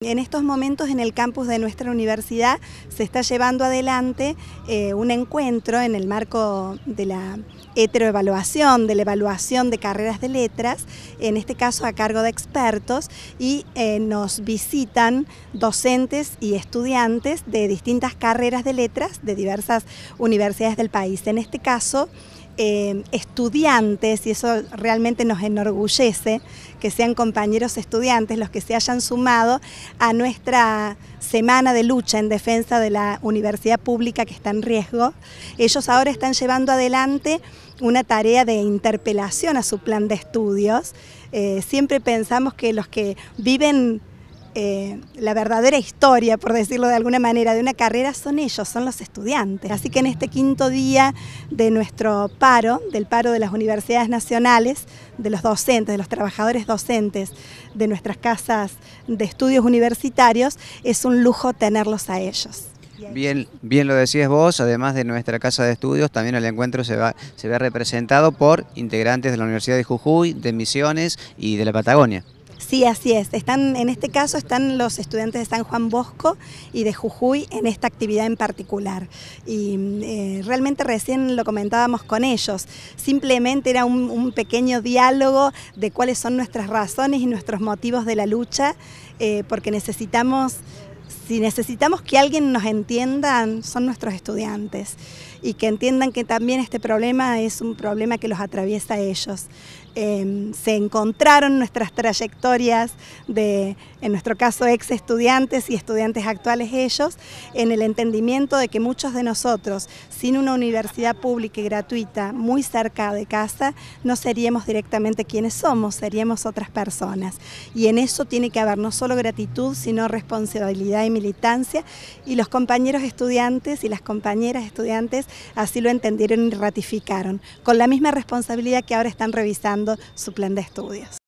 En estos momentos en el campus de nuestra universidad se está llevando adelante eh, un encuentro en el marco de la heteroevaluación, de la evaluación de carreras de letras, en este caso a cargo de expertos, y eh, nos visitan docentes y estudiantes de distintas carreras de letras de diversas universidades del país. En este caso, eh, estudiantes, y eso realmente nos enorgullece, que sean compañeros estudiantes los que se hayan sumado a nuestra semana de lucha en defensa de la universidad pública que está en riesgo. Ellos ahora están llevando adelante una tarea de interpelación a su plan de estudios. Eh, siempre pensamos que los que viven eh, la verdadera historia, por decirlo de alguna manera, de una carrera son ellos, son los estudiantes. Así que en este quinto día de nuestro paro, del paro de las universidades nacionales, de los docentes, de los trabajadores docentes de nuestras casas de estudios universitarios, es un lujo tenerlos a ellos. Bien, bien lo decías vos, además de nuestra casa de estudios, también el encuentro se, va, se ve representado por integrantes de la Universidad de Jujuy, de Misiones y de la Patagonia. Sí, así es. Están, en este caso están los estudiantes de San Juan Bosco y de Jujuy en esta actividad en particular. Y eh, realmente recién lo comentábamos con ellos. Simplemente era un, pequeño diálogo de cuáles son nuestras razones y nuestros motivos de la lucha, eh, porque necesitamos si necesitamos que alguien nos entienda, son nuestros estudiantes y que entiendan que también este problema es un problema que los atraviesa a ellos. Em, se encontraron nuestras trayectorias de, en nuestro caso, ex estudiantes y estudiantes actuales ellos, en el entendimiento de que muchos de nosotros, sin una universidad pública y gratuita muy cerca de casa, no seríamos directamente quienes somos, seríamos otras personas. Y en eso tiene que haber no solo gratitud, sino responsabilidad y militancia y los compañeros estudiantes y las compañeras estudiantes así lo entendieron y ratificaron, con la misma responsabilidad que ahora están revisando su plan de estudios.